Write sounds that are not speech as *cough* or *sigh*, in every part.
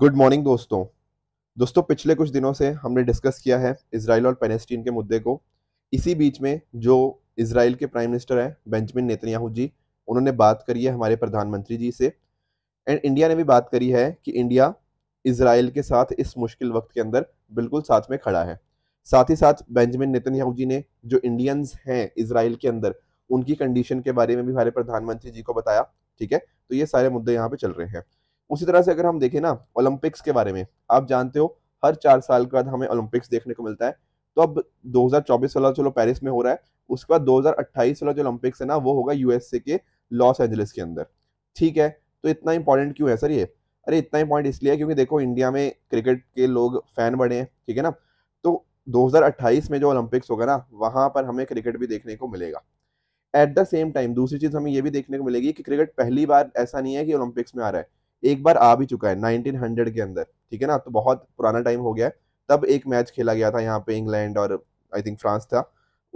good morning दोस्तों दोस्तों पिछले कुछ दिनों से हमने डिस्कस किया है इसराइल और पैलेस्टीन के मुद्दे को इसी बीच में जो इसराइल के प्राइम मिनिस्टर हैं बेंजमिन नेतन्याहू जी उन्होंने बात करी है हमारे प्रधानमंत्री जी से एंड इंडिया ने भी बात करी है कि इंडिया इसराइल के साथ इस मुश्किल वक्त के अंदर बिल्कुल साथ में खड़ा है साथ ही साथ बेंजमिन नेतन्याहू जी ने जो इंडियंस हैं इसराइल के अंदर उनकी कंडीशन के बारे में भी हमारे प्रधानमंत्री जी को बताया ठीक है तो ये सारे मुद्दे यहाँ पे चल रहे हैं उसी तरह से अगर हम देखें ना ओलंपिक्स के बारे में आप जानते हो हर चार साल के बाद हमें ओलंपिक्स देखने को मिलता है तो अब 2024 वाला चलो पेरिस में हो रहा है उसके बाद 2028 वाला जो ओलंपिक्स है ना वो होगा यूएसए के लॉस एंजलिस के अंदर ठीक है तो इतना इंपॉर्टेंट क्यों है सर ये अरे इतना इंपॉर्टेंट इसलिए है क्योंकि देखो इंडिया में क्रिकेट के लोग फैन बढ़े हैं ठीक है ना तो 2028 में जो ओलंपिक्स होगा ना वहाँ पर हमें क्रिकेट भी देखने को मिलेगा एट द सेम टाइम दूसरी चीज़ हमें ये भी देखने को मिलेगी कि क्रिकेट पहली बार ऐसा नहीं है कि ओलंपिक्स में आ रहा है एक बार आ भी चुका है नाइनटीन हंड्रेड के अंदर ठीक है ना तो बहुत पुराना टाइम हो गया है तब एक मैच खेला गया था यहाँ पे इंग्लैंड और आई थिंक फ्रांस था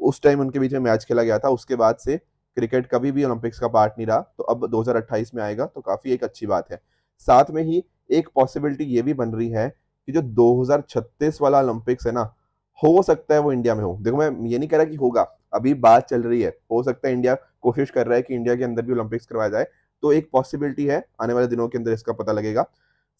उस टाइम उनके बीच में मैच खेला गया था उसके बाद से क्रिकेट कभी भी ओलंपिक्स का पार्ट नहीं रहा तो अब 2028 में आएगा तो काफ़ी एक अच्छी बात है साथ में ही एक पॉसिबिलिटी ये भी बन रही है कि जो 2036 वाला ओलंपिक्स है ना हो सकता है वो इंडिया में हो देखो मैं ये नहीं कह रहा कि होगा अभी बात चल रही है हो सकता है इंडिया कोशिश कर रहा है कि इंडिया के अंदर भी ओलंपिक्स करवाया जाए तो एक पॉसिबिलिटी है आने वाले दिनों के अंदर इसका पता लगेगा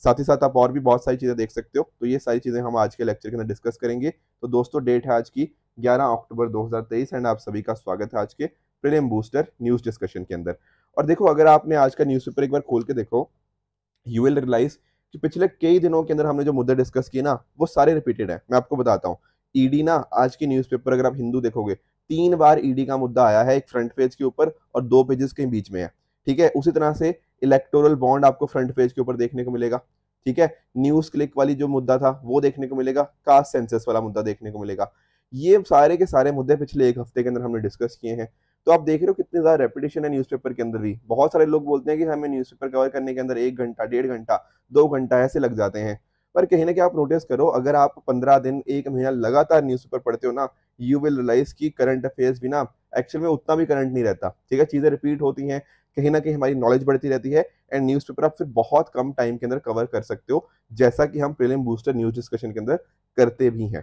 साथ ही साथ आप और भी बहुत सारी चीज़ें देख सकते हो तो ये सारी चीज़ें हम आज के लेक्चर के अंदर डिस्कस करेंगे तो दोस्तों डेट है आज की 11 अक्टूबर 2023 एंड आप सभी का स्वागत है आज के प्रेम बूस्टर न्यूज़ डिस्कशन के अंदर और देखो अगर आपने आज का न्यूज एक बार खोल के देखो यू विल रियलाइज कि पिछले कई दिनों के अंदर हमने जो मुद्दे डिस्कस किए ना वो सारे रिपीटेड हैं मैं आपको बताता हूँ ईडी e ना आज की न्यूज़पेपर अगर आप हिंदू देखोगे तीन बार ईडी e का मुद्दा आया है एक फ्रंट पेज के ऊपर और दो पेजेस के बीच में है ठीक है उसी तरह से इलेक्टोरल बॉन्ड आपको फ्रंट पेज के ऊपर देखने को मिलेगा ठीक है न्यूज क्लिक वाली जो मुद्दा था वो देखने को मिलेगा कास्ट सेंसस वाला मुद्दा देखने को मिलेगा ये सारे के सारे मुद्दे पिछले एक हफ्ते के अंदर हमने डिस्कस किए हैं तो आप देख रहे हो कितने ज़्यादा रेपिटेशन है न्यूज़पेपर के अंदर भी बहुत सारे लोग बोलते हैं कि हमें न्यूज़पेपर कवर करने के अंदर एक घंटा डेढ़ घंटा दो घंटा ऐसे लग जाते हैं पर कहीं ना कहीं आप नोटिस करो अगर आप पंद्रह दिन एक महीना लगातार न्यूज पढ़ते हो ना यू विल रियलाइज की करंट अफेयर्स भी ना एक्चुअल में उतना भी करंट नहीं रहता ठीक है चीज़ें रिपीट होती हैं कहीं ना कहीं हमारी नॉलेज बढ़ती रहती है एंड न्यूज़पेपर आप फिर बहुत कम टाइम के अंदर कवर कर सकते हो जैसा कि हम प्रीलिम बूस्टर न्यूज़ डिस्कशन के अंदर करते भी हैं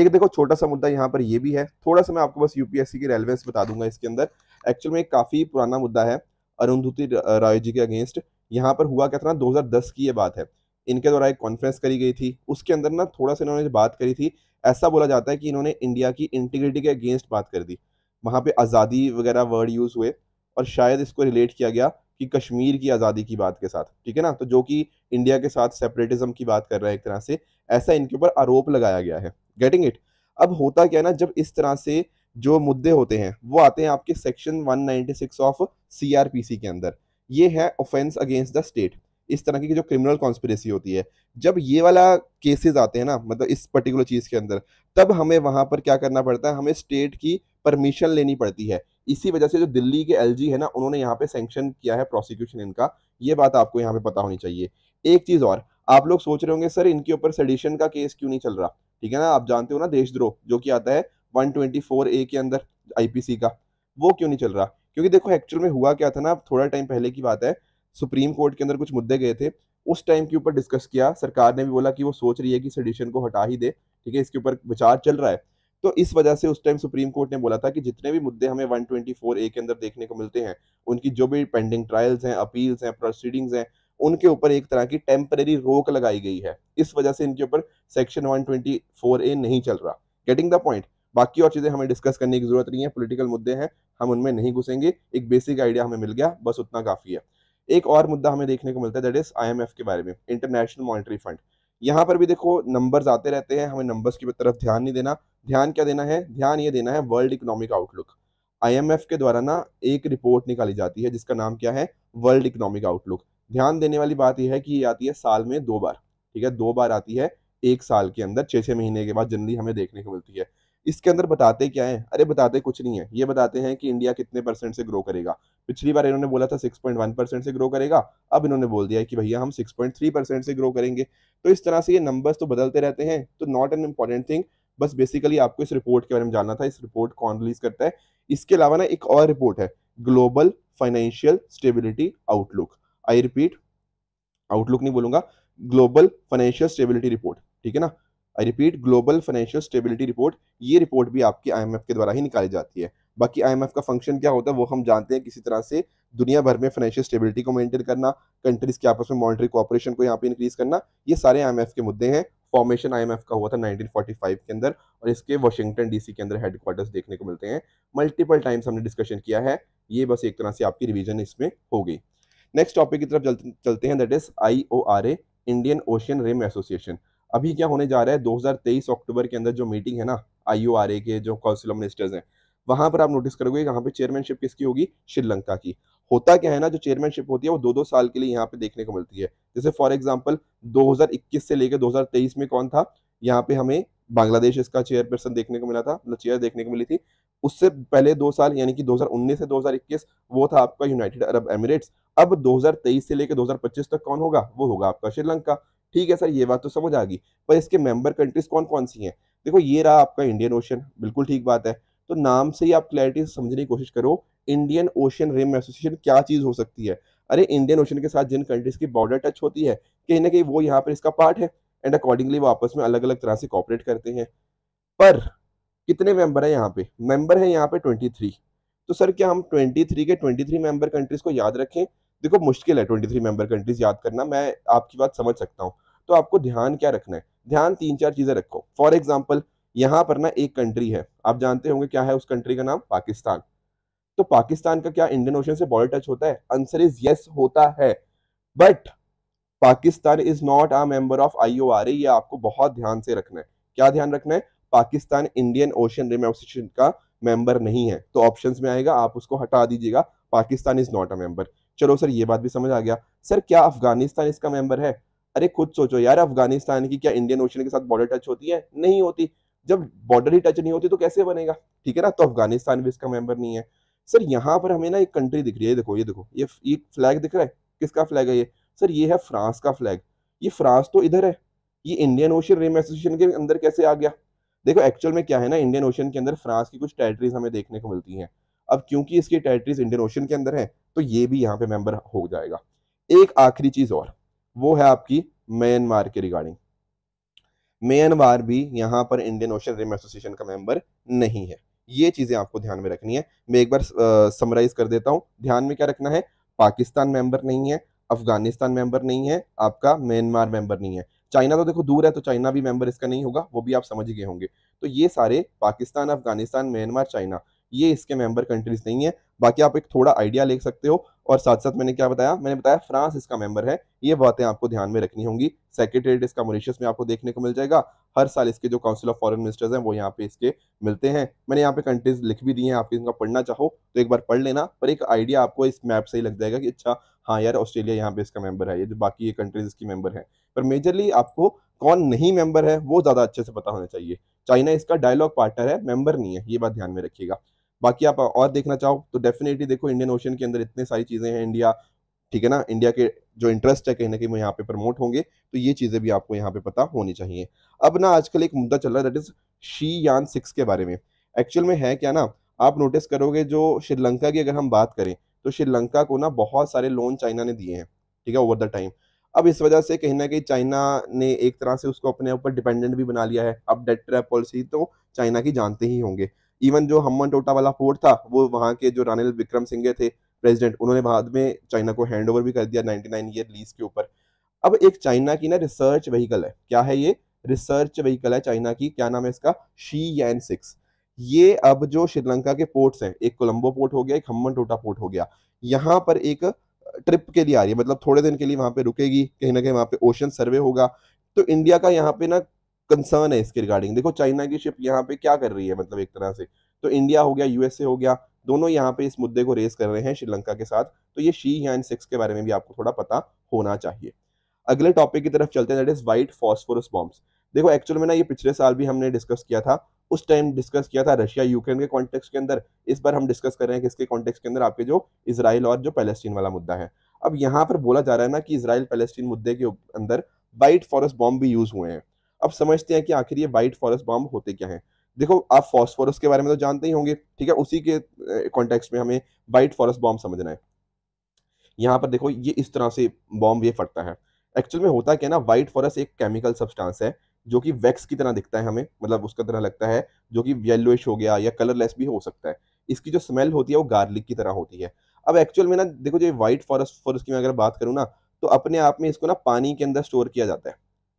एक देखो छोटा सा मुद्दा यहाँ पर ये भी है थोड़ा सा मैं आपको बस यूपीएससी की रेलिवेंस बता दूंगा इसके अंदर एक्चुअल में एक काफ़ी पुराना मुद्दा है अरुंधति राय जी के अगेंस्ट यहाँ पर हुआ क्या था ना दो की ये बात है इनके द्वारा एक कॉन्फ्रेंस करी गई थी उसके अंदर ना थोड़ा सा इन्होंने बात करी थी ऐसा बोला जाता है कि इन्होंने इंडिया की इंटीग्रिटी के अगेंस्ट बात कर दी वहाँ पे आज़ादी वगैरह वर्ड यूज़ हुए और शायद इसको रिलेट किया गया कि कश्मीर की आज़ादी की बात के साथ ठीक है ना तो जो कि इंडिया के साथ सेपरेटिज्म की बात कर रहा है एक तरह से ऐसा इनके ऊपर आरोप लगाया गया है गेटिंग इट अब होता क्या है ना जब इस तरह से जो मुद्दे होते हैं वो आते हैं आपके सेक्शन 196 ऑफ सीआरपीसी के अंदर ये है ऑफेंस अगेंस्ट द स्टेट इस तरह की जो क्रिमिनल कॉन्स्परेसी होती है जब ये वाला केसेस आते हैं ना मतलब इस पर्टिकुलर चीज़ के अंदर तब हमें वहां पर क्या करना पड़ता है हमें स्टेट की परमिशन लेनी पड़ती है इसी वजह से जो दिल्ली के एल है ना उन्होंने यहाँ पे सेंक्शन किया है प्रोसिक्यूशन इनका ये बात आपको यहाँ पे पता होनी चाहिए एक चीज़ और आप लोग सोच रहे होंगे सर इनके ऊपर सेडिशन का केस क्यों नहीं चल रहा ठीक है ना आप जानते हो ना देशद्रोह जो कि आता है 124 ए के अंदर आईपीसी का वो क्यों नहीं चल रहा क्योंकि देखो एक्चुअल में हुआ क्या था ना थोड़ा टाइम पहले की बात है सुप्रीम कोर्ट के अंदर कुछ मुद्दे गए थे उस टाइम के ऊपर डिस्कस किया सरकार ने भी बोला कि वो सोच रही है कि सेडिशन को हटा ही दे ठीक है इसके ऊपर विचार चल रहा है तो इस वजह से उस टाइम सुप्रीम कोर्ट ने बोला था कि जितने भी मुद्दे हमें वन ए के अंदर देखने को मिलते हैं उनकी जो भी पेंडिंग ट्रायल्स हैं अपील्स हैं प्रोसीडिंग्स हैं उनके ऊपर एक तरह की टेम्परेरी रोक लगाई गई है इस वजह से इनके ऊपर सेक्शन वन ए नहीं चल रहा गेटिंग द पॉइंट बाकी और चीज़ें हमें डिस्कस करने की जरूरत नहीं है पॉलिटिकल मुद्दे हैं हम उनमें नहीं घुसेंगे एक बेसिक आइडिया हमें मिल गया बस उतना काफ़ी है एक और मुद्दा हमें देखने को मिलता है दैट इज आईएमएफ के बारे में इंटरनेशनल मॉनिटरी फंड यहाँ पर भी देखो नंबर्स आते रहते हैं हमें नंबर्स की तरफ ध्यान नहीं देना ध्यान क्या देना है ध्यान ये देना है वर्ल्ड इकोनॉमिक आउटलुक आईएमएफ के द्वारा ना एक रिपोर्ट निकाली जाती है जिसका नाम क्या है वर्ल्ड इकोनॉमिक आउटलुक ध्यान देने वाली बात यह है कि ये आती है साल में दो बार ठीक है दो बार आती है एक साल के अंदर छह छह महीने के बाद जनरली हमें देखने को मिलती है इसके अंदर बताते क्या है अरे बताते कुछ नहीं है ये बताते हैं कि इंडिया कितने परसेंट से ग्रो करेगा पिछली बार इन्होंने बोला था 6.1 परसेंट से ग्रो करेगा अब इन्होंने बोल दिया है कि भैया हम 6.3 परसेंट से ग्रो करेंगे तो इस तरह से ये नंबर्स तो बदलते रहते हैं तो नॉट एन इम्पॉर्टेंट थिंग बस बेसिकली आपको इस रिपोर्ट के बारे में जानना था इस रिपोर्ट कौन रिलीज करता है इसके अलावा ना एक और रिपोर्ट है global financial stability outlook I repeat outlook नहीं बोलूंगा ग्लोबल फाइनेंशियल स्टेबिलिटी रिपोर्ट ठीक है ना I repeat global financial stability report ये रिपोर्ट भी आपकी आई के द्वारा ही निकाली जाती है बाकी आई का फंक्शन क्या होता है वो हम जानते हैं किसी तरह से दुनिया भर में फाइनेंशियल स्टेबिलिटी को मेंटेन करना कंट्रीज के आपस में मॉनिटरी कोऑपरेशन को यहाँ पे इंक्रीज करना ये सारे आई के मुद्दे हैं फॉर्मेशन आई का हुआ था 1945 के अंदर और इसके वाशिंगटन डीसी के अंदर हेडक्वार्टर्स देखने को मिलते हैं मल्टीपल टाइम्स हमने डिस्कशन किया है ये बस एक तरह से आपकी रिविजन इसमें हो गई नेक्स्ट टॉपिक की तरफ चलते हैं that is I Indian ocean rim association अभी क्या होने जा रहा है 2023 अक्टूबर के अंदर जो मीटिंग है ना आई के जो काउंसिल ऑफ मिनिस्टर्स हैं वहां पर आप नोटिस करोगे यहाँ पे चेयरमैनशिप किसकी होगी श्रीलंका की होता क्या है ना जो चेयरमैनशिप होती है वो दो दो साल के लिए यहाँ पे देखने को मिलती है जैसे फॉर एग्जाम्पल दो से लेकर दो में कौन था यहाँ पे हमें बांग्लादेश इसका चेयरपर्सन देखने को मिला था मतलब चेयर देखने को मिली थी उससे पहले दो साल यानी कि 2019 से 2021 वो था आपका यूनाइटेड अरब एमिरेट्स अब 2023 से लेकर 2025 तक कौन होगा वो होगा आपका श्रीलंका ठीक है सर ये बात तो समझ आ गई पर इसके मेंबर कंट्रीज कौन कौन सी हैं देखो ये रहा आपका इंडियन ओशन बिल्कुल ठीक बात है तो नाम से ही आप क्लैरिटी से समझने की कोशिश करो इंडियन ओशन रिम एसोसिएशन क्या चीज़ हो सकती है अरे इंडियन ओशन के साथ जिन कंट्रीज की बॉर्डर टच होती है कहीं ना कहीं वो यहाँ पर इसका पार्ट है एंड अकॉर्डिंगली वो आपस में अलग अलग तरह से कॉपरेट करते हैं पर कितने मेंबर हैं यहाँ पे मेंबर हैं यहाँ पे 23 तो सर क्या हम 23 के 23 मेंबर कंट्रीज को याद रखें देखो मुश्किल है ट्वेंटी थ्री मेंबर कंट्रीज याद करना मैं आपकी बात समझ सकता हूँ तो आपको ध्यान क्या रखना है ध्यान तीन चार चीज़ें रखो फॉर एग्जाम्पल यहाँ पर ना एक कंट्री है आप जानते होंगे क्या है उस कंट्री का नाम पाकिस्तान तो पाकिस्तान का क्या इंडियन ओशन से बॉर्डर टच होता है आंसर इज यस होता है but Pakistan is not a member of IO R ये आपको बहुत ध्यान से रखना है क्या ध्यान रखना है Pakistan Indian ocean rim association का मेंबर नहीं है तो ऑप्शंस में आएगा आप उसको हटा दीजिएगा Pakistan is not a member चलो सर ये बात भी समझ आ गया सर क्या अफगानिस्तान इसका मेंबर है अरे खुद सोचो यार अफगानिस्तान की क्या इंडियन ओशन के साथ बॉर्डर टच होती है नहीं होती जब बॉर्डर ही टच नहीं होती तो कैसे बनेगा ठीक है ना तो अफगानिस्तान भी इसका मेंबर नहीं है सर यहाँ पर हमें ना एक कंट्री दिख रही है देखो ये देखो ये ये फ्लैग दिख रहा है किसका फ्लैग है ये सर ये है फ्रांस का फ्लैग ये फ्रांस तो इधर है ये इंडियन ओशन रेम एसोसिएशन के अंदर कैसे आ गया देखो एक्चुअल में क्या है ना इंडियन ओशन के अंदर फ्रांस की कुछ टेरिटरीज हमें देखने को मिलती हैं अब क्योंकि इसकी टेरिटरीज इंडियन ओशन के अंदर है तो ये भी यहाँ पे मेंबर हो जाएगा एक आखिरी चीज़ और वो है आपकी म्यांमार के रिगार्डिंग म्यांमार भी यहाँ पर इंडियन ओशन रिम एसोसिएशन का मेंबर नहीं है ये चीज़ें आपको ध्यान में रखनी है मैं एक बार समराइज कर देता हूँ ध्यान में क्या रखना है पाकिस्तान मेंबर नहीं है अफगानिस्तान मेंबर नहीं है आपका म्यांमार मेंबर नहीं है चाइना तो देखो दूर है तो चाइना भी मेंबर इसका नहीं होगा वो भी आप समझ गए होंगे तो ये सारे पाकिस्तान अफगानिस्तान म्यांमार चाइना ये इसके मेंबर कंट्रीज नहीं है बाकी आप एक थोड़ा आइडिया ले सकते हो और साथ साथ मैंने क्या बताया मैंने बताया फ्रांस इसका मेंबर है ये बातें आपको ध्यान में रखनी होंगी सेक्रेटरीट इसका मॉरिशस में आपको देखने को मिल जाएगा हर साल इसके जो काउंसिल ऑफ फॉरेन मिनिस्टर्स हैं वो यहाँ पे इसके मिलते हैं मैंने यहाँ पे कंट्रीज लिख भी दी हैं आप इनका पढ़ना चाहो तो एक बार पढ़ लेना पर एक आइडिया आपको इस मैप से ही लग जाएगा कि अच्छा हाँ यार ऑस्ट्रेलिया यहाँ पे इसका मेंबर है ये बाकी ये कंट्रीज इसकी मेंबर है पर मेजरली आपको कौन नहीं मेंबर है वो ज़्यादा अच्छे से पता होना चाहिए चाइना इसका डायलॉग पार्टनर है मेंबर नहीं है ये बात ध्यान में रखिएगा बाकी आप और देखना चाहो तो डेफिनेटली देखो इंडियन ओशन के अंदर इतने सारी चीज़ें हैं इंडिया ठीक है ना इंडिया के जो इंटरेस्ट है कहीं ना कहीं वो यहाँ पे प्रमोट होंगे तो ये चीज़ें भी आपको यहाँ पे पता होनी चाहिए अब ना आजकल एक मुद्दा चल रहा है that is Shi Yan six के बारे में एक्चुअल में है क्या ना आप नोटिस करोगे जो श्रीलंका की अगर हम बात करें तो श्रीलंका को ना बहुत सारे लोन चाइना ने दिए हैं ठीक है ओवर द टाइम अब इस वजह से कहीं ना कहीं चाइना ने एक तरह से उसको अपने ऊपर डिपेंडेंट भी बना लिया है अब डेट ट्रैप पॉलिसी तो चाइना की जानते ही होंगे इवन जो हम्मन टोटा tota वाला फोर्ट था वो वहाँ के जो रानिल विक्रम सिंह थे प्रेसिडेंट उन्होंने बाद में चाइना को हैंड भी कर दिया 99 ईयर लीज के ऊपर अब एक चाइना की ना रिसर्च व्हीकल है क्या है ये रिसर्च व्हीकल है चाइना की क्या नाम है इसका शी एन सिक्स ये अब जो श्रीलंका के पोर्ट्स हैं एक कोलंबो पोर्ट हो गया एक हम्मन टोटा पोर्ट हो गया यहाँ पर एक ट्रिप के लिए आ रही है मतलब थोड़े दिन के लिए वहां पे रुकेगी कहीं ना कहीं वहां पे ओशन सर्वे होगा तो इंडिया का यहाँ पे ना कंसर्न है इसके रिगार्डिंग देखो चाइना की शिप यहाँ पे क्या कर रही है मतलब एक तरह से तो इंडिया हो गया यूएसए हो गया दोनों यहाँ पे इस मुद्दे को रेस कर रहे हैं श्रीलंका के साथ तो ये शी यान सिक्स के बारे में भी आपको थोड़ा पता होना चाहिए अगले टॉपिक की तरफ चलते हैं that is white phosphorus bombs देखो एक्चुअल में ना ये पिछले साल भी हमने डिस्कस किया था उस टाइम डिस्कस किया था रशिया यूक्रेन के कॉन्टेक्स्ट के अंदर इस बार हम डिस्कस कर रहे हैं किसके कॉन्टेक्स्ट के अंदर आपके जो इसराइल और जो पैलेस्टीन वाला मुद्दा है अब यहाँ पर बोला जा रहा है ना कि इसराइल पैलेस्टीन मुद्दे के अंदर वाइट फॉरेस्ट बॉम्ब भी यूज हुए हैं अब समझते हैं कि आखिर ये वाइट फॉरेस्ट बॉम्ब होते क्या हैं देखो आप फॉस्फोरस के बारे में तो जानते ही होंगे ठीक है उसी के कॉन्टेक्स्ट में हमें वाइट फॉरेस्ट बॉम्ब समझना है यहाँ पर देखो ये इस तरह से बॉम्ब ये फटता है एक्चुअल में होता क्या ना वाइट फॉरेस्ट एक केमिकल सब्सटेंस है जो कि वैक्स की तरह दिखता है हमें मतलब उसका तरह लगता है जो कि येलोइश हो गया या कलरलेस भी हो सकता है इसकी जो स्मेल होती है वो गार्लिक की तरह होती है अब एक्चुअल में ना देखो जो वाइट फॉरेस्ट फॉरेस्ट की मैं अगर बात करूँ ना तो अपने आप में इसको ना पानी के अंदर स्टोर किया जाता है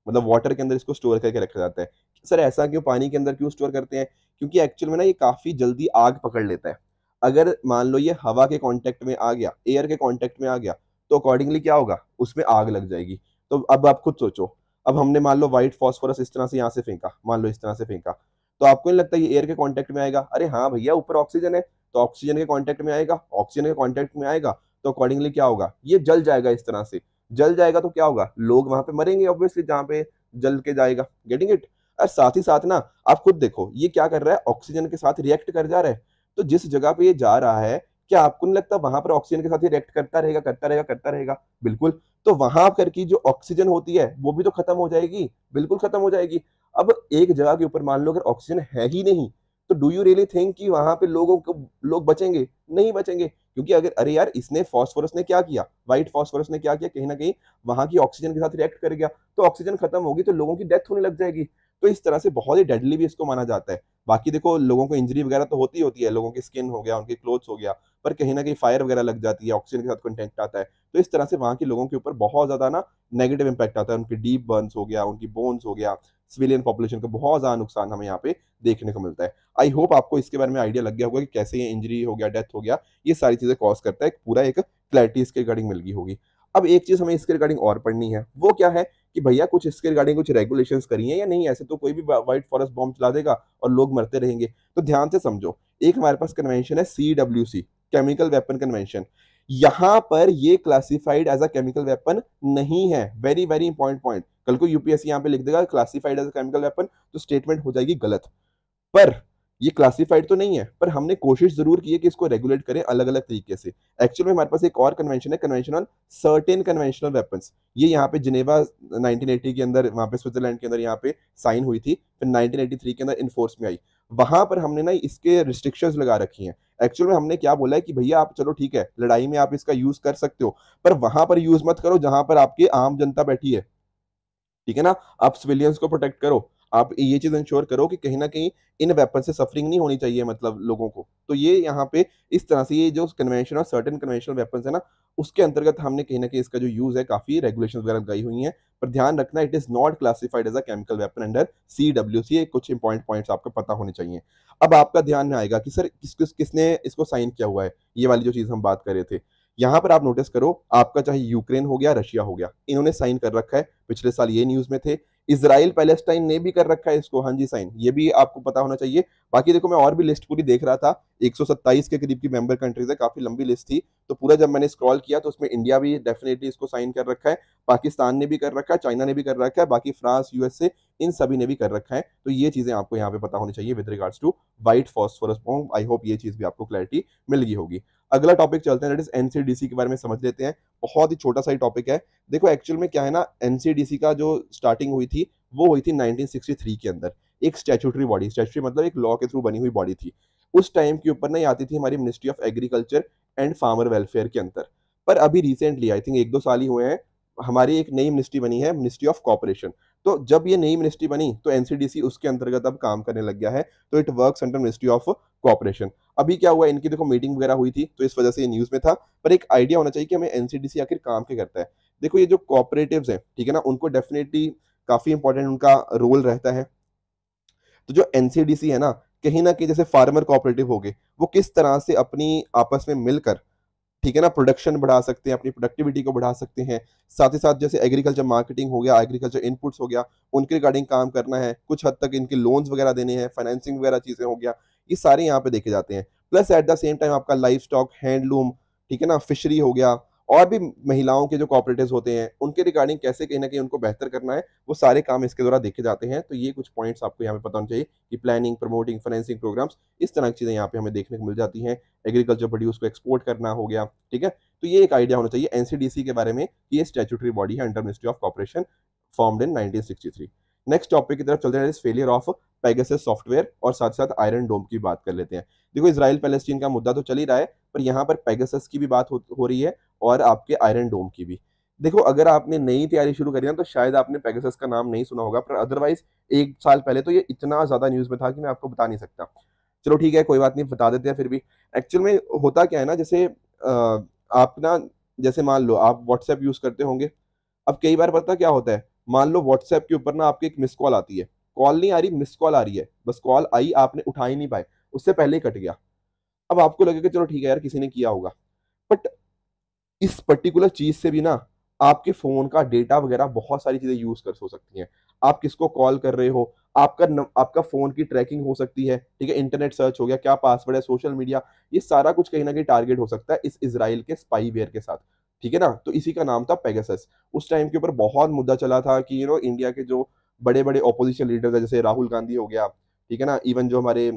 मतलब वाटर के अंदर इसको स्टोर करके रखा जाता है सर ऐसा क्यों पानी के अंदर क्यों स्टोर करते हैं क्योंकि एक्चुअल में ना ये काफ़ी जल्दी आग पकड़ लेता है अगर मान लो ये हवा के कॉन्टेक्ट में आ गया एयर के कॉन्टेक्ट में आ गया तो अकॉर्डिंगली क्या होगा उसमें आग लग जाएगी तो अब आप खुद सोचो अब हमने मान लो व्हाइट फॉस्फोरस इस तरह से यहाँ से फेंका मान लो इस तरह से फेंका तो आपको नहीं लगता ये एयर के कांटेक्ट में आएगा अरे हाँ भैया ऊपर ऑक्सीजन है तो ऑक्सीजन के कांटेक्ट में आएगा ऑक्सीजन के कांटेक्ट में आएगा तो अकॉर्डिंगली क्या होगा ये जल जाएगा इस तरह से जल जाएगा तो क्या होगा लोग वहां पे मरेंगे ऑब्वियसली जहाँ पे जल के जाएगा गेटिंग इट और साथ ही साथ ना आप खुद देखो ये क्या कर रहा है ऑक्सीजन के साथ रिएक्ट कर जा रहा है तो जिस जगह पे ये जा रहा है क्या आपको नहीं लगता वहां पर ऑक्सीजन के साथ ये रिएक्ट करता रहेगा करता रहेगा करता रहेगा बिल्कुल तो वहां पर की जो ऑक्सीजन होती है वो भी तो खत्म हो जाएगी बिल्कुल खत्म हो जाएगी अब एक जगह के ऊपर मान लो अगर ऑक्सीजन है ही नहीं तो डू यू रियली थिंक कि वहां पे लोगों को लोग बचेंगे नहीं बचेंगे क्योंकि अगर अरे यार इसने फॉस्फोरस ने क्या किया व्हाइट फॉस्फोरस ने क्या किया कहीं ना कहीं वहां की ऑक्सीजन के साथ रिएक्ट कर गया तो ऑक्सीजन खत्म होगी तो लोगों की डेथ होने लग जाएगी तो इस तरह से बहुत ही डेडली भी इसको माना जाता है बाकी देखो लोगों को इंजरी वगैरह तो होती होती है लोगों की स्किन हो गया उनके क्लोथ्स हो गया पर कहीं ना कहीं फायर वगैरह लग जाती है ऑक्सीजन के साथ कंटेंट आता है तो इस तरह से वहां के लोगों के ऊपर बहुत ज़्यादा ना नेगेटिव इंपैक्ट आता है उनके डीप बर्न्स हो गया उनकी बोन्स हो गया सिविलियन पॉपुलेशन का बहुत ज़्यादा नुकसान हमें यहाँ पे देखने को मिलता है आई होप आपको इसके बारे में आइडिया लग गया होगा कि कैसे ये इंजरी हो गया डेथ हो गया ये सारी चीज़ें कॉज करता है पूरा एक क्लैरिटी इसके रिगार्डिंग मिल गई होगी अब एक चीज़ हमें इसके रिगार्डिंग और पढ़नी है वो क्या है कि भैया कुछ इसके रिगार्डिंग कुछ रेगुलेशंस करी हैं या नहीं ऐसे तो कोई भी व्हाइट फॉरेस्ट बॉम्ब चला देगा और लोग मरते रहेंगे तो ध्यान से समझो एक हमारे पास कन्वेंशन है C W C chemical weapon convention यहाँ पर ये classified as a chemical weapon नहीं है वेरी वेरी इंपॉर्टेंट पॉइंट कल को यूपीएससी यहाँ पे लिख देगा क्लासिफाइड एज केमिकल वेपन तो स्टेटमेंट हो जाएगी गलत पर ये क्लासिफाइड तो नहीं है पर हमने कोशिश जरूर की है कि इसको रेगुलेट करें अलग अलग तरीके से एक्चुअल में हमारे पास एक और कन्वेंशन है convention on certain conventional weapons ये यहाँ पे जिनेवा 1980 के अंदर वहाँ पे स्विट्जरलैंड के अंदर यहाँ पे साइन हुई थी फिर 1983 के अंदर इन्फोर्स में आई वहां पर हमने ना इसके रिस्ट्रिक्शंस लगा रखी हैं एक्चुअल में हमने क्या बोला है कि भैया आप चलो ठीक है लड़ाई में आप इसका यूज कर सकते हो पर वहां पर यूज मत करो जहां पर आपकी आम जनता बैठी है ठीक है ना आप सिविलियंस को प्रोटेक्ट करो आप ये चीज इंश्योर करो कि कहीं ना कहीं इन वेपन से सफरिंग नहीं होनी चाहिए मतलब लोगों को तो ये यहाँ पे इस तरह से ये जो कन्वेंशन और सर्टन कन्वेंशनल वेपन है ना उसके अंतर्गत हमने कहीं ना कहीं इसका जो यूज है काफी रेगुलेशन वगैरह लगाई हुई है पर ध्यान रखना it is not classified as a chemical weapon under C W C कुछ इंपॉर्टेंट पॉइंट आपको पता होने चाहिए अब आपका ध्यान में आएगा कि सर किस किस किसने इसको साइन किया हुआ है ये वाली जो चीज हम बात कर रहे थे यहां पर आप नोटिस करो आपका चाहे यूक्रेन हो गया रशिया हो गया इन्होंने साइन कर रखा है पिछले साल ये न्यूज में थे इसराइल पैलेस्टाइन ने भी कर रखा है इसको हाँ जी साइन ये भी आपको पता होना चाहिए बाकी देखो मैं और भी लिस्ट पूरी देख रहा था 127 के करीब की मेंबर कंट्रीज है काफी लंबी लिस्ट थी तो पूरा जब मैंने स्क्रॉल किया तो उसमें इंडिया भी डेफिनेटली इसको साइन कर रखा है पाकिस्तान ने भी कर रखा है चाइना ने भी कर रखा है बाकी फ्रांस यूएसए इन सभी ने भी कर रखा है तो ये चीज़ें आपको यहाँ पे पता होनी चाहिए with regards to white phosphorus bomb I hope ये चीज़ भी आपको क्लैरिटी मिल गई होगी अगला टॉपिक चलते हैं दैट इज एनसीडीसी के बारे में समझ लेते हैं बहुत ही छोटा सा ही टॉपिक है देखो एक्चुअल में क्या है ना एनसीडीसी का जो स्टार्टिंग हुई थी वो हुई थी 1963 के अंदर एक स्टैचूटरी बॉडी स्टैचूटरी मतलब एक लॉ के थ्रू बनी हुई बॉडी थी उस टाइम के ऊपर नहीं आती थी हमारी ministry of agriculture and farmer welfare के अंदर पर अभी रिसेंटली आई थिंक एक दो साल ही हुए हैं हमारी एक नई मिनिस्ट्री बनी है मिनिस्ट्री ऑफ कॉपरेशन तो जब ये नई मिनिस्ट्री बनी तो एनसीडीसी उसके अंतर्गत अब काम करने लग गया है तो it work under ministry of cooperation अभी क्या हुआ इनकी देखो मीटिंग वगैरह हुई थी तो इस वजह से ये न्यूज़ में था पर एक आइडिया होना चाहिए कि हमें एनसीडीसी आखिर काम के करता है देखो ये जो कॉपरेटिव है ठीक है ना उनको डेफिनेटली काफ़ी इंपॉर्टेंट उनका रोल रहता है तो जो एनसीडीसी है ना कहीं ना कहीं जैसे फार्मर कोऑपरेटिव हो गए वो किस तरह से अपनी आपस में मिलकर ठीक है ना प्रोडक्शन बढ़ा सकते हैं अपनी प्रोडक्टिविटी को बढ़ा सकते हैं साथ ही साथ जैसे एग्रीकल्चर मार्केटिंग हो गया एग्रीकल्चर इनपुट्स हो गया उनके रिगार्डिंग काम करना है कुछ हद तक इनके लोन्स वगैरह देने हैं फाइनेंसिंग वगैरह चीज़ें हो गया ये सारे यहाँ पे देखे जाते हैं plus at the same time आपका लाइफ स्टॉक हैंडलूम ठीक है ना फिशरी हो गया और भी महिलाओं के जो कॉपरेटिव होते हैं उनके रिगार्डिंग कैसे कहीं ना कहीं उनको बेहतर करना है वो सारे काम इसके द्वारा देखे जाते हैं तो ये कुछ पॉइंट्स आपको यहाँ पे पता होना चाहिए कि प्लानिंग प्रमोटिंग फाइनेंसिंग प्रोग्राम्स इस तरह की चीज़ें यहाँ पे हमें देखने को मिल जाती हैं एग्रीकल्चर प्रोड्यूस को एक्सपोर्ट करना हो गया ठीक है तो ये एक आइडिया होना चाहिए एनसीडीसी के बारे में ये स्टेचुटरी बॉडी है under ministry of cooperation form in nineteen next topic की तरफ चलते हैं फेलियर ऑफ पैगस सॉफ्टवेयर और साथ साथ आयरन डोम की बात कर लेते हैं देखो इसराइल पैलेस्टीन का मुद्दा तो चल ही रहा है पर यहाँ पर पैगसस की भी बात हो, हो रही है और आपके आयरन डोम की भी देखो अगर आपने नई तैयारी शुरू करी ना तो शायद आपने पैगस का नाम नहीं सुना होगा पर अदरवाइज एक साल पहले तो ये इतना ज़्यादा न्यूज़ में था कि मैं आपको बता नहीं सकता चलो ठीक है कोई बात नहीं बता देते हैं फिर भी एक्चुअल में होता क्या है ना जैसे आप ना जैसे मान लो आप व्हाट्सएप यूज़ करते होंगे अब कई बार पता क्या होता है मान लो व्हाट्सएप के ऊपर ना आपकी एक मिस कॉल आती है कॉल नहीं आ रही मिस कॉल आ रही है बस कॉल आई आपने उठा ही नहीं पाए उससे पहले कट गया अब आपको लगेगा चलो ठीक है यार किसी ने किया होगा बट इस पर्टिकुलर चीज़ से भी ना आपके फ़ोन का डेटा वगैरह बहुत सारी चीज़ें यूज़ कर हो सकती हैं आप किसको कॉल कर रहे हो आपका न, आपका फ़ोन की ट्रैकिंग हो सकती है ठीक है इंटरनेट सर्च हो गया क्या पासवर्ड है सोशल मीडिया ये सारा कुछ कहीं ना कहीं टारगेट हो सकता है इस इसराइल के स्पाईवेयर के साथ ठीक है ना तो इसी का नाम था पेगासस उस टाइम के ऊपर बहुत मुद्दा चला था कि यू नो इंडिया के जो बड़े बड़े ओपोजिशन लीडर्स है जैसे राहुल गांधी हो गया ठीक है ना इवन जो हमारे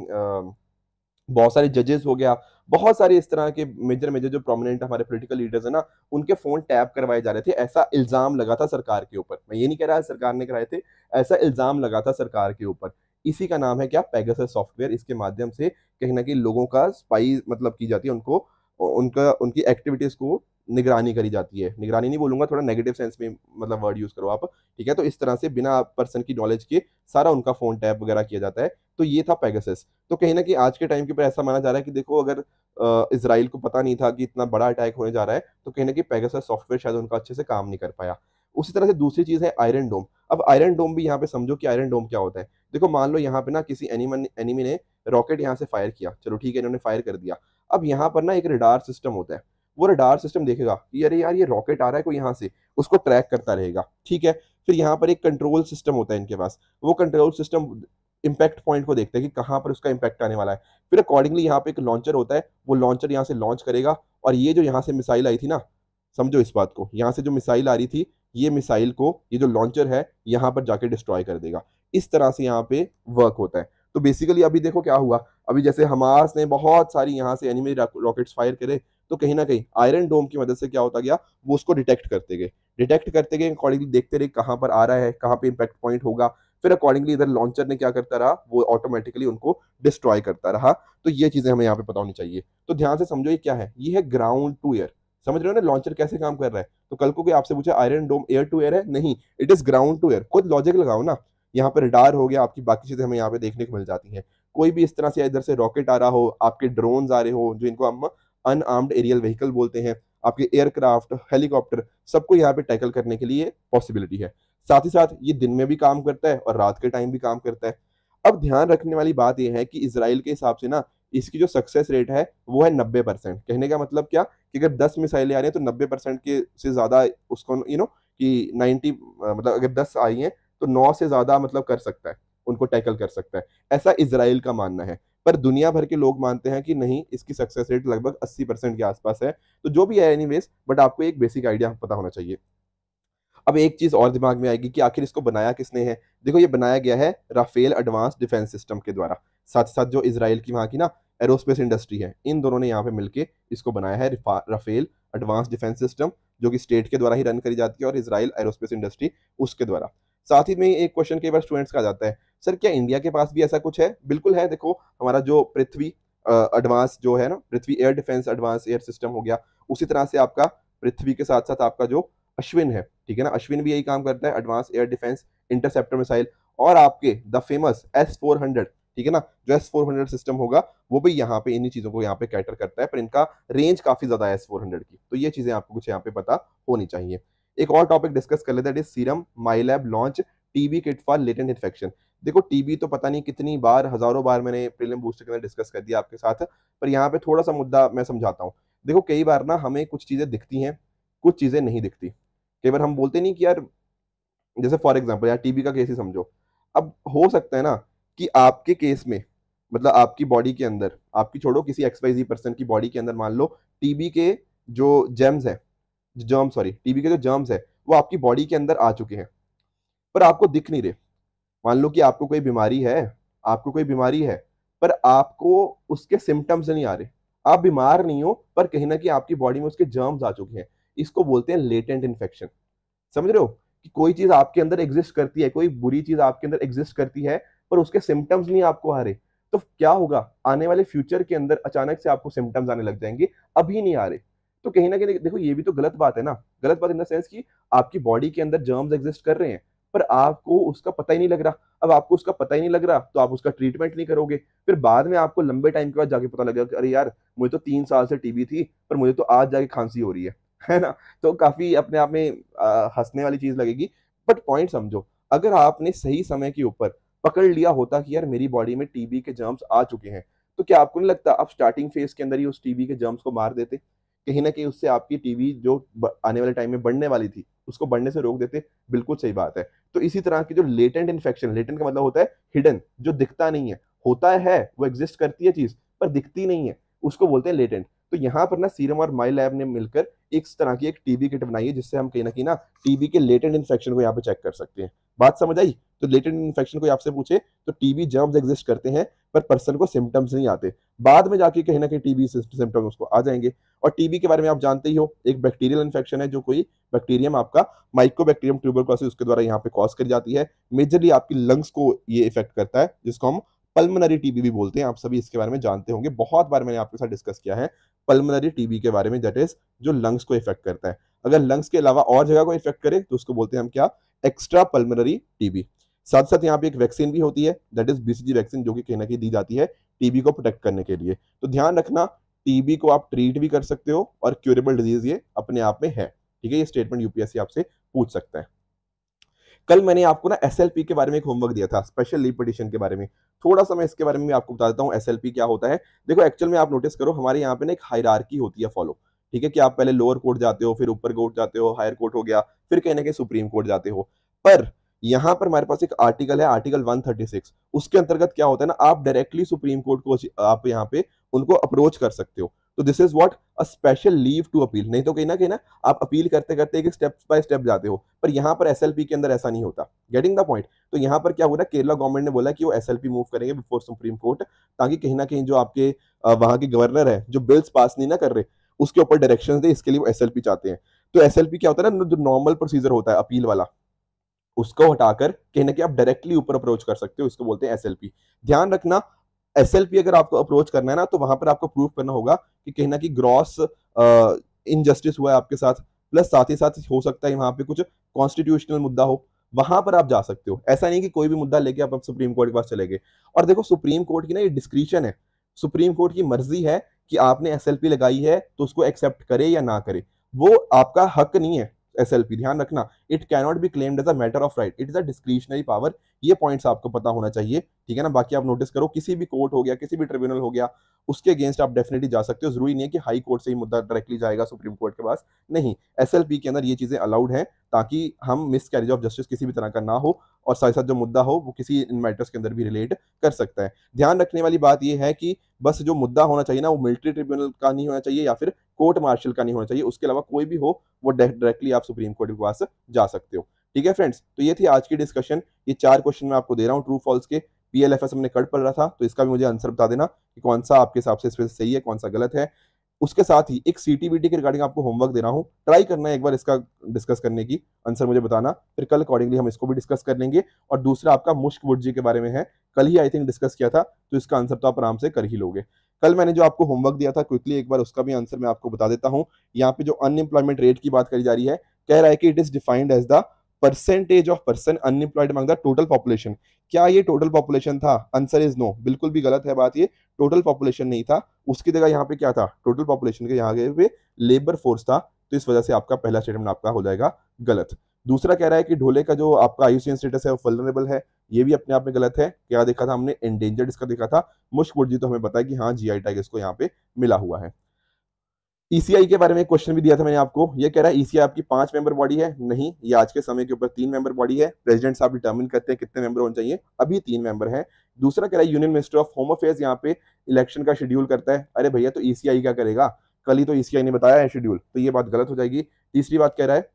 बहुत सारे जजेस हो गया बहुत सारे इस तरह के मेजर मेजर जो प्रोमिनेंट हमारे पोलिटिकल लीडर्स है ना उनके फोन टैप करवाए जा रहे थे ऐसा इल्जाम लगा था सरकार के ऊपर मैं ये नहीं कह रहा सरकार ने कराए थे ऐसा इल्जाम लगा था सरकार के ऊपर इसी का नाम है क्या पैगस सॉफ्टवेयर इसके माध्यम से कहीं ना कहीं लोगों का स्पाई मतलब की जाती है उनको उनका उनकी एक्टिविटीज को निगरानी करी जाती है निगरानी नहीं बोलूंगा थोड़ा नेगेटिव सेंस में मतलब वर्ड यूज़ करो आप ठीक है तो इस तरह से बिना पर्सन की नॉलेज के सारा उनका फ़ोन टैप वगैरह किया जाता है तो ये था पैगसेस तो कहीं ना कहीं आज के टाइम के ऊपर ऐसा माना जा रहा है कि देखो अगर इसराइल को पता नहीं था कि इतना बड़ा अटैक होने जा रहा है तो कहीं ना कि पैगस सॉफ्टवेयर शायद उनका अच्छे से काम नहीं कर पाया उसी तरह से दूसरी चीज़ है आयरन डोम अब आयरन डोम भी यहाँ पे समझो कि आयरन डोम क्या होता है देखो मान लो यहाँ पे ना किसी एनिमन एनिमी ने रॉकेट यहाँ से फायर किया चलो ठीक है इन्होंने फायर कर दिया अब यहाँ पर ना एक रिडार सिस्टम होता है वो रडार सिस्टम देखेगा कि अरे यार ये रॉकेट आ रहा है कोई यहाँ से उसको ट्रैक करता रहेगा ठीक है फिर यहाँ पर एक कंट्रोल सिस्टम होता है इनके पास वो कंट्रोल सिस्टम इम्पैक्ट पॉइंट को देखते हैं कि कहाँ पर उसका इम्पैक्ट आने वाला है फिर अकॉर्डिंगली यहाँ पे एक लॉन्चर होता है वो लॉन्चर यहाँ से लॉन्च करेगा और ये जो यहाँ से मिसाइल आई थी ना समझो इस बात को यहाँ से जो मिसाइल आ रही थी ये मिसाइल को ये जो लॉन्चर है यहाँ पर जाके डिस्ट्रॉय कर देगा इस तरह से यहाँ पे वर्क होता है तो बेसिकली अभी देखो क्या हुआ अभी जैसे हमास ने बहुत सारी यहाँ से एनिमी रॉकेट्स फायर करे तो कहीं ना कहीं आयरन डोम की मदद से क्या होता गया वो उसको डिटेक्ट करते गए डिटेक्ट करते गए अकॉर्डिंगली देखते रहे कहाँ पर आ रहा है कहाँ पे इम्पैक्ट पॉइंट होगा फिर अकॉर्डिंगली इधर लॉन्चर ने क्या करता रहा वो ऑटोमेटिकली उनको डिस्ट्रॉय करता रहा तो ये चीज़ें हमें यहाँ पे पता होनी चाहिए तो ध्यान से समझो ये क्या है ये है ग्राउंड टू एयर समझ रहे हो ना लॉन्चर कैसे काम कर रहा है तो कल को कोई आपसे पूछा Iron Dome air to air है नहीं it is ground to air खुद लॉजिक लगाओ ना यहाँ पर डार हो गया आपकी बाकी चीज़ें हमें यहाँ पे देखने को मिल जाती है कोई भी इस तरह से इधर से रॉकेट आ रहा हो आपके ड्रोन आ रहे हो जो इनको हम अनआर्म्ड एरियल व्हीकल बोलते हैं आपके एयरक्राफ्ट हेलीकॉप्टर सबको यहाँ पे टैकल करने के लिए पॉसिबिलिटी है साथ ही साथ ये दिन में भी काम करता है और रात के टाइम भी काम करता है अब ध्यान रखने वाली बात यह है कि इसराइल के हिसाब से ना इसकी जो सक्सेस रेट है वो है नब्बे परसेंट कहने का मतलब क्या कि अगर दस मिसाइलें आ रही हैं तो नब्बे परसेंट के से ज़्यादा उसको यू नो कि नाइन्टी मतलब अगर दस आई हैं तो नौ से ज़्यादा मतलब कर सकता है उनको टैकल कर सकता है ऐसा इसराइल का मानना है पर दुनिया भर के लोग मानते हैं कि नहीं इसकी सक्सेस रेट लगभग अस्सी परसेंट के आसपास है तो जो भी है एनी बट आपको एक बेसिक आइडिया पता होना चाहिए अब एक चीज़ और दिमाग में आएगी कि आखिर इसको बनाया किसने है देखो ये बनाया गया है राफेल एडवांस डिफेंस सिस्टम के द्वारा साथ साथ जो इसराइल की वहां की ना एरोस्पेस इंडस्ट्री है इन दोनों ने यहाँ पे मिलकर इसको बनाया है राफेल एडवांस डिफेंस सिस्टम जो कि स्टेट के द्वारा ही रन करी जाती है और इसराइल एरोस्पेस इंडस्ट्री उसके द्वारा साथ ही में एक क्वेश्चन कई बार स्टूडेंट्स का जाता है सर क्या इंडिया के पास भी ऐसा कुछ है बिल्कुल है देखो हमारा जो पृथ्वी एडवांस जो है ना Prithvi air defence advance air system हो गया उसी तरह से आपका पृथ्वी के साथ साथ आपका जो अश्विन है ठीक है ना अश्विन भी यही काम करता है advance air defence interceptor missile और आपके the famous S four hundred ठीक है ना जो एस फोर हंड्रेड सिस्टम होगा वो भी यहाँ पे इन्हीं चीज़ों को यहाँ पे कैटर करता है पर इनका रेंज काफ़ी ज़्यादा है एस फोर हंड्रेड की तो ये चीज़ें आपको कुछ यहाँ पे पता होनी चाहिए एक और टॉपिक डिस्कस कर लेते हैं Serum Mylab launch TB kit for latent infection देखो टीबी तो पता नहीं कितनी बार हजारों बार मैंने प्रीलिम बूस्टर के अंदर डिस्कस कर दिया आपके साथ पर यहाँ पे थोड़ा सा मुद्दा मैं समझाता हूँ देखो कई बार ना हमें कुछ चीज़ें दिखती हैं कुछ चीज़ें नहीं दिखती कई बार हम बोलते नहीं कि यार जैसे फॉर एग्जाम्पल यार टीबी का केस ही समझो अब हो सकता है ना कि आपके केस में मतलब आपकी बॉडी के अंदर आपकी छोड़ो किसी एक्सवाइजी पर्सन की बॉडी के अंदर मान लो टीबी के जो जेम्स है जर्म सॉरी टीबी के जो जर्म्स है वो आपकी बॉडी के अंदर आ चुके हैं पर आपको दिख नहीं रहे मान लो कि आपको कोई बीमारी है आपको कोई बीमारी है पर आपको उसके सिम्टम्स नहीं आ रहे आप बीमार नहीं हो पर कहीं ना कहीं आपकी बॉडी में उसके जर्म्स आ चुके हैं इसको बोलते हैं लेटेंट इन्फेक्शन समझ रहे हो कि कोई चीज़ आपके अंदर एग्जिस्ट करती है कोई बुरी चीज़ आपके अंदर एग्जिस्ट करती है पर उसके सिम्टम्स नहीं आपको आ रहे तो क्या होगा आने वाले फ्यूचर के अंदर अचानक से आपको सिम्टम्स आने लग जाएंगे अभी नहीं आ रहे तो कहीं ना कहीं देखो ये भी तो गलत बात है ना गलत बात इन द सेंस कि आपकी बॉडी के अंदर जर्म्स एग्जिस्ट कर रहे हैं पर आपको उसका पता ही नहीं लग रहा अब आपको उसका पता ही नहीं लग रहा तो आप उसका ट्रीटमेंट नहीं करोगे फिर बाद में आपको लंबे टाइम के बाद जाके पता लगेगा कि अरे यार मुझे तो तीन साल से टीबी थी पर मुझे तो आज जाके खांसी हो रही है *laughs* है ना तो काफ़ी अपने आप में हंसने वाली चीज़ लगेगी बट पॉइंट समझो अगर आपने सही समय के ऊपर पकड़ लिया होता कि यार मेरी बॉडी में टीबी के जर्म्स आ चुके हैं तो क्या आपको नहीं लगता आप स्टार्टिंग फेज के अंदर ही उस टीबी के जर्म्स को मार देते कहीं ना कहीं उससे आपकी टीवी जो आने वाले टाइम में बढ़ने वाली थी उसको बढ़ने से रोक देते बिल्कुल सही बात है तो इसी तरह की जो लेटेंट इन्फेक्शन लेटेंट का मतलब होता है हिडन जो दिखता नहीं है होता है वो एग्जिस्ट करती है चीज पर दिखती नहीं है उसको बोलते हैं लेटेंट तो यहाँ पर ना सीरम और माई लैब ने मिलकर एक तरह की एक टीबी किट बनाई है जिससे हम कहीं ना कहीं ना टीबी के लेटेंट इन्फेक्शन को यहाँ पे चेक कर सकते हैं बात समझ आई तो लेटेंट इन्फेक्शन को आपसे पूछे तो टीबी जर्म्स एग्जिस्ट करते हैं पर पर्सन को सिम्टम्स नहीं आते बाद में जाके कहीं ना कहीं टीबी सिम्टम्स उसको आ जाएंगे और टीबी के बारे में आप जानते ही हो एक बैक्टीरियल इन्फेक्शन है जो कोई बैक्टीरियम आपका माइक्रो बैक्टीरियम ट्यूबरक्लोसिस उसके द्वारा यहाँ पे कॉज कर जाती है मेजरली आपकी लंग्स को ये इफेक्ट करता है जिसको हम पल्मनरी टीबी भी बोलते हैं आप सभी इसके बारे में जानते होंगे बहुत बार मैंने आपके साथ डिस्कस किया है पल्मोनरी टीबी के बारे में दैट इज जो लंग्स को इफेक्ट करता है अगर लंग्स के अलावा और जगह को इफेक्ट करे तो उसको बोलते हैं हम क्या एक्स्ट्रा पल्मनरी टीबी साथ साथ यहाँ पे एक वैक्सीन भी होती है दैट इज बीसीजी वैक्सीन जो कि कहीं ना कहीं दी जाती है टीबी को प्रोटेक्ट करने के लिए तो ध्यान रखना टीबी को आप ट्रीट भी कर सकते हो और क्यूरेबल डिजीज ये अपने आप में है ठीक है ये स्टेटमेंट यूपीएससी आपसे पूछ सकता है कल मैंने आपको ना एस के बारे में एक होमवर्क दिया था स्पेशल लीव पिटिशन के बारे में थोड़ा सा मैं इसके बारे में भी आपको बता देता हूँ एस क्या होता है देखो एक्चुअल में आप नोटिस करो हमारे यहाँ पे ना एक हायरार्की होती है फॉलो ठीक है कि आप पहले लोअर कोर्ट जाते हो फिर ऊपर कोर्ट जाते हो हायर कोर्ट हो गया फिर कहीं ना कहीं सुप्रीम कोर्ट जाते हो पर यहाँ पर हमारे पास एक आर्टिकल है आर्टिकल 136 उसके अंतर्गत क्या होता है ना आप डायरेक्टली सुप्रीम कोर्ट को आप यहाँ पे उनको अप्रोच कर सकते हो तो this is what a special leave to appeal नहीं तो कहीं ना कहीं ना आप अपील करते करते एक स्टेप बाय स्टेप जाते हो पर यहाँ पर एस के अंदर ऐसा नहीं होता गेटिंग द पॉइंट तो यहाँ पर क्या हो रहा है केरला गवर्नमेंट ने बोला कि वो एस मूव करेंगे बिफोर सुप्रीम कोर्ट ताकि कहीं ना कहीं जो आपके वहां के गवर्नर है जो बिल्स पास नहीं ना कर रहे उसके ऊपर डायरेक्शन दे इसके लिए वो एस चाहते हैं तो एस क्या होता है ना जो नॉर्मल प्रोसीजर होता है अपील वाला उसको हटाकर कहीं ना आप डायरेक्टली ऊपर अप्रोच कर सकते हो इसको बोलते हैं एस ध्यान रखना एस अगर आपको अप्रोच करना है ना तो वहां पर आपको प्रूफ करना होगा कि कहीं ना कि ग्रॉस इनजस्टिस हुआ है आपके साथ प्लस साथ ही साथ हो सकता है यहाँ पे कुछ कॉन्स्टिट्यूशनल मुद्दा हो वहां पर आप जा सकते हो ऐसा नहीं कि कोई भी मुद्दा लेके आप, आप सुप्रीम कोर्ट के पास चले गए और देखो सुप्रीम कोर्ट की ना ये डिस्क्रिप्शन है सुप्रीम कोर्ट की मर्जी है कि आपने एस लगाई है तो उसको एक्सेप्ट करे या ना करे वो आपका हक नहीं है एस ध्यान रखना it cannot be claimed as a matter of right it is a discretionary power ये पॉइंट्स आपको पता होना चाहिए ठीक है ना बाकी आप नोटिस करो किसी भी कोर्ट हो गया किसी भी ट्रिब्यूनल हो गया उसके अगेंस्ट आप डेफिनेटली जा सकते हो जरूरी नहीं है कि हाई कोर्ट से ही मुद्दा डायरेक्टली जाएगा सुप्रीम कोर्ट के पास नहीं एस के अंदर ये चीज़ें अलाउड है ताकि हम मिस कैरेज ऑफ जस्टिस किसी भी तरह का ना हो और साथ साथ जो मुद्दा हो वो किसी इन मैटर्स के अंदर भी रिलेट कर सकता है ध्यान रखने वाली बात यह है कि बस जो मुद्दा होना चाहिए ना वो मिलिट्री ट्रिब्यूनल का नहीं होना चाहिए या फिर कोर्ट मार्शल का नहीं होना चाहिए उसके अलावा कोई भी हो वो डायरेक्टली आप सुप्रीम कोर्ट के पास जा सकते हो ठीक है फ्रेंड्स तो ये थी आज की डिस्कशन ये चार क्वेश्चन मैं आपको दे रहा हूँ ट्रू फॉल्स के पी एल एफ एस हमने कट पढ़ रहा था तो इसका भी मुझे आंसर बता देना कि कौन सा आपके हिसाब से सही है कौन सा गलत है उसके साथ ही एक सी टी के रिगार्डिंग आपको होमवर्क दे रहा हूँ ट्राई करना है एक बार इसका डिस्कस करने की आंसर मुझे बताना फिर कल अकॉर्डिंगली हम इसको भी डिस्कस कर लेंगे और दूसरा आपका मुश्क वुड जी के बारे में है कल ही आई थिंक डिस्कस किया था तो इसका आंसर तो आप आराम से कर ही लोगे कल मैंने जो आपको होमवर्क दिया था क्विकली एक बार उसका भी आंसर मैं आपको बता देता हूँ यहाँ पे जो अनएम्प्लॉयमेंट रेट की बात करी जा रही है कह रहा है कि it is defined as the percentage of person unemployed among the total population क्या ये टोटल पॉपुलेशन था आंसर इज नो बिल्कुल भी गलत है बात ये टोटल पॉपुलेशन नहीं था उसकी जगह यहाँ पे क्या था टोटल पॉपुलेशन के यहाँ पे लेबर फोर्स था तो इस वजह से आपका पहला स्टेटमेंट आपका हो जाएगा गलत दूसरा कह रहा है कि ढोले का जो आपका आयुषियन स्टेटस है वो फलरेबल है ये भी अपने आप में गलत है क्या देखा था हमने एंडेंजर्ड इसका देखा था मुश्क जी तो हमें पता है कि हाँ जी आई टैग इसको यहाँ पे मिला हुआ है ईसीआई e के बारे में क्वेश्चन भी दिया था मैंने आपको ये कह रहा है ईसीआई e आपकी पांच मेंबर बॉडी है नहीं ये आज के समय के ऊपर तीन मेंबर बॉडी है प्रेसिडेंट साहब डिटर्मिन करते हैं कितने मेंबर होने चाहिए अभी तीन मेंबर है दूसरा कह रहा है union minister of home affairs यहाँ पे इलेक्शन का शेड्यूल करता है अरे भैया तो ईसीआई e क्या करेगा कल ही तो ईसीआई ने बताया है शेड्यूल तो ये बात गलत हो जाएगी तीसरी बात कह रहा है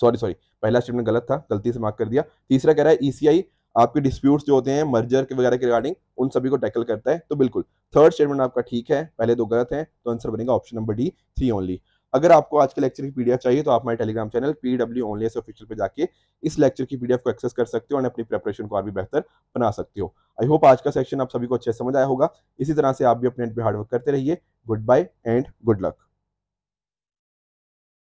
सॉरी सॉरी पहला स्टेटमेंट गलत था गलती से मार्क कर दिया तीसरा कह रहा है ईसीआई आपके डिस्प्यूट्स जो होते हैं मर्जर के वगैरह के रिगार्डिंग उन सभी को टैकल करता है तो बिल्कुल थर्ड स्टेटमेंट आपका ठीक है पहले दो गलत हैं तो आंसर बनेगा option number D three only अगर आपको आज के लेक्चर की पीडीएफ चाहिए तो आप हमारे telegram channel PW only S official पर जाके इस लेक्चर की पीडीएफ को एक्सेस कर सकते हो और अपनी प्रेपरेशन को और भी बेहतर बना सकते हो आई होप आज का सेक्शन आप सभी को अच्छे समझ आया होगा इसी तरह से आप भी अपने हार्डवर्क करते रहिए goodbye and good luck